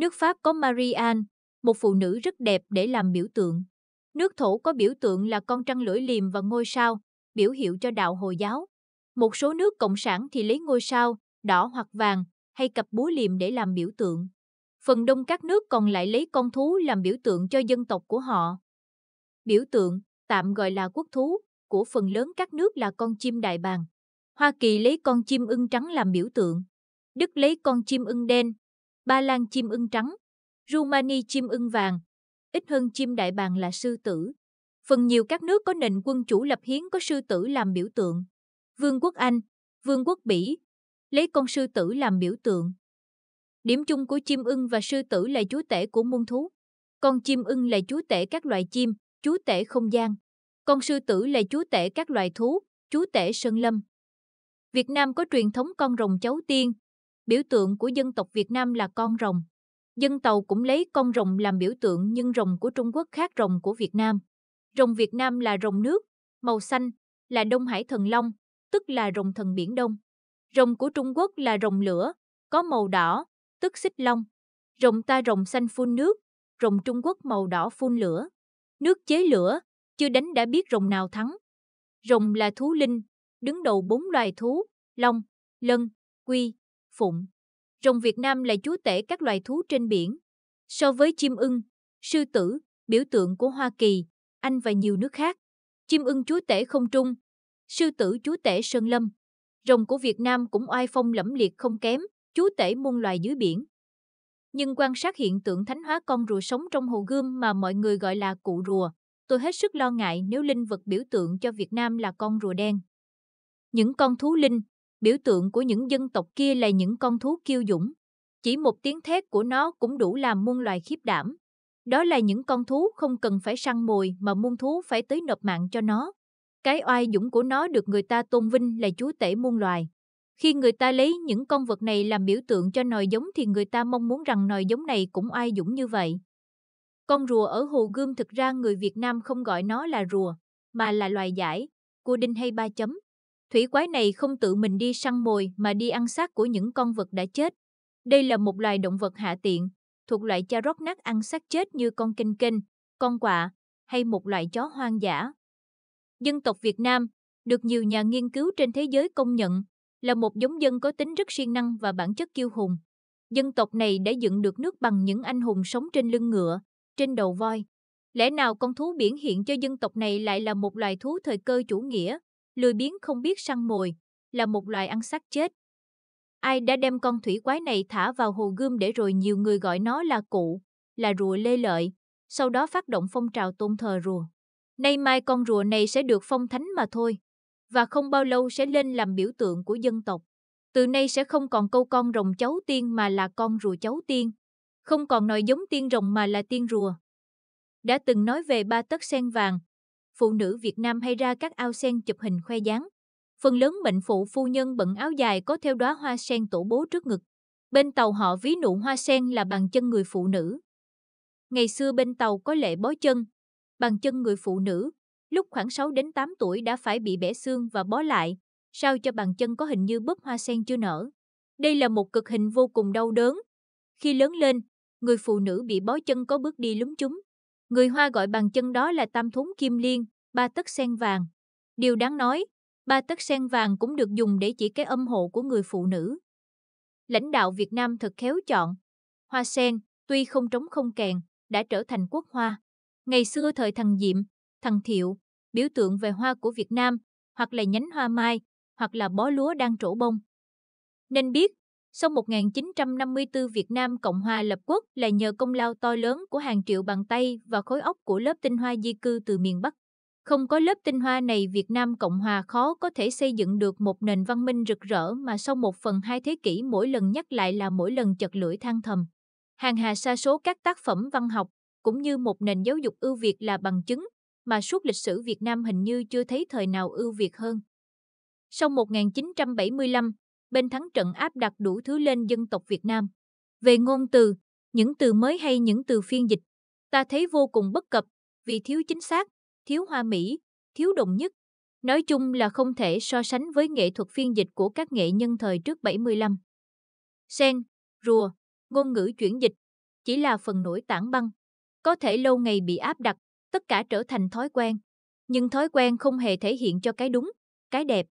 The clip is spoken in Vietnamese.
Nước Pháp có Marianne, một phụ nữ rất đẹp để làm biểu tượng. Nước Thổ có biểu tượng là con trăng lưỡi liềm và ngôi sao, biểu hiệu cho đạo Hồi giáo. Một số nước cộng sản thì lấy ngôi sao, đỏ hoặc vàng, hay cặp búa liềm để làm biểu tượng. Phần đông các nước còn lại lấy con thú làm biểu tượng cho dân tộc của họ. Biểu tượng, tạm gọi là quốc thú, của phần lớn các nước là con chim đại bàng. Hoa Kỳ lấy con chim ưng trắng làm biểu tượng. Đức lấy con chim ưng đen, Ba Lan chim ưng trắng, Rumani chim ưng vàng, ít hơn chim đại bàng là sư tử. Phần nhiều các nước có nền quân chủ lập hiến có sư tử làm biểu tượng. Vương quốc Anh, Vương quốc Bỉ, lấy con sư tử làm biểu tượng. Điểm chung của chim ưng và sư tử là chúa tể của muôn thú. Con chim ưng là chúa tể các loài chim, chúa tể không gian. Con sư tử là chúa tể các loài thú, chúa tể sơn lâm. Việt Nam có truyền thống con rồng cháu tiên, biểu tượng của dân tộc Việt Nam là con rồng. Dân tàu cũng lấy con rồng làm biểu tượng nhưng rồng của Trung Quốc khác rồng của Việt Nam. Rồng Việt Nam là rồng nước, màu xanh, là Đông Hải Thần Long, tức là rồng thần Biển Đông. Rồng của Trung Quốc là rồng lửa, có màu đỏ, tức xích long. Rồng ta rồng xanh phun nước, rồng Trung Quốc màu đỏ phun lửa. Nước chế lửa, chưa đánh đã biết rồng nào thắng. Rồng là thú linh, đứng đầu bốn loài thú, long, lân, quy, phụng. Rồng Việt Nam là chúa tể các loài thú trên biển. So với chim ưng, sư tử, biểu tượng của Hoa Kỳ, Anh và nhiều nước khác. Chim ưng chúa tể không trung, sư tử chúa tể sơn lâm. Rồng của Việt Nam cũng oai phong lẫm liệt không kém, chúa tể muôn loài dưới biển. Nhưng quan sát hiện tượng thánh hóa con rùa sống trong hồ gươm mà mọi người gọi là cụ rùa, tôi hết sức lo ngại nếu linh vật biểu tượng cho Việt Nam là con rùa đen. Những con thú linh, biểu tượng của những dân tộc kia là những con thú kiêu dũng. Chỉ một tiếng thét của nó cũng đủ làm muôn loài khiếp đảm. Đó là những con thú không cần phải săn mồi mà muôn thú phải tới nộp mạng cho nó. Cái oai dũng của nó được người ta tôn vinh là chúa tể muôn loài. Khi người ta lấy những con vật này làm biểu tượng cho nòi giống thì người ta mong muốn rằng nòi giống này cũng oai dũng như vậy. Con rùa ở Hồ Gươm thực ra người Việt Nam không gọi nó là rùa, mà là loài giải, cua đinh hay ba chấm. Thủy quái này không tự mình đi săn mồi mà đi ăn xác của những con vật đã chết. Đây là một loài động vật hạ tiện, thuộc loại cha rót nát ăn xác chết như con kinh kinh, con quạ, hay một loại chó hoang dã. Dân tộc Việt Nam, được nhiều nhà nghiên cứu trên thế giới công nhận, là một giống dân có tính rất siêng năng và bản chất kiêu hùng. Dân tộc này đã dựng được nước bằng những anh hùng sống trên lưng ngựa, trên đầu voi. Lẽ nào con thú biển hiện cho dân tộc này lại là một loài thú thời cơ chủ nghĩa, lười biếng không biết săn mồi, là một loài ăn xác chết. Ai đã đem con thủy quái này thả vào hồ gươm để rồi nhiều người gọi nó là cụ, là rùa lê lợi, sau đó phát động phong trào tôn thờ rùa. Nay mai con rùa này sẽ được phong thánh mà thôi, và không bao lâu sẽ lên làm biểu tượng của dân tộc. Từ nay sẽ không còn câu con rồng cháu tiên mà là con rùa cháu tiên, không còn nói giống tiên rồng mà là tiên rùa. Đã từng nói về ba tấc sen vàng, phụ nữ Việt Nam hay ra các ao sen chụp hình khoe dáng. Phần lớn mệnh phụ phu nhân bận áo dài có theo đóa hoa sen tổ bố trước ngực. Bên tàu họ ví nụ hoa sen là bàn chân người phụ nữ. Ngày xưa bên tàu có lệ bó chân, bàn chân người phụ nữ, lúc khoảng 6 đến 8 tuổi đã phải bị bẻ xương và bó lại, sao cho bàn chân có hình như búp hoa sen chưa nở. Đây là một cực hình vô cùng đau đớn. Khi lớn lên, người phụ nữ bị bó chân có bước đi lúng túng, Người Hoa gọi bằng chân đó là tam thúng kim liên, ba tất sen vàng. Điều đáng nói, ba tất sen vàng cũng được dùng để chỉ cái âm hộ của người phụ nữ. Lãnh đạo Việt Nam thật khéo chọn. Hoa sen, tuy không trống không kèn, đã trở thành quốc hoa. Ngày xưa thời thằng Diệm, thằng Thiệu, biểu tượng về hoa của Việt Nam, hoặc là nhánh hoa mai, hoặc là bó lúa đang trổ bông. Nên biết, sau 1954 Việt Nam Cộng hòa lập quốc là nhờ công lao to lớn của hàng triệu bàn tay và khối óc của lớp tinh hoa di cư từ miền Bắc. Không có lớp tinh hoa này Việt Nam Cộng hòa khó có thể xây dựng được một nền văn minh rực rỡ mà sau một phần hai thế kỷ mỗi lần nhắc lại là mỗi lần chật lưỡi than thầm. Hàng hà sa số các tác phẩm văn học, cũng như một nền giáo dục ưu việt là bằng chứng, mà suốt lịch sử Việt Nam hình như chưa thấy thời nào ưu việt hơn. Sau 1975, bên thắng trận áp đặt đủ thứ lên dân tộc Việt Nam. Về ngôn từ, những từ mới hay những từ phiên dịch, ta thấy vô cùng bất cập, vì thiếu chính xác, thiếu hoa mỹ, thiếu đồng nhất. Nói chung là không thể so sánh với nghệ thuật phiên dịch của các nghệ nhân thời trước 75. Sen, rùa, ngôn ngữ chuyển dịch, chỉ là phần nổi tảng băng. Có thể lâu ngày bị áp đặt, tất cả trở thành thói quen. Nhưng thói quen không hề thể hiện cho cái đúng, cái đẹp.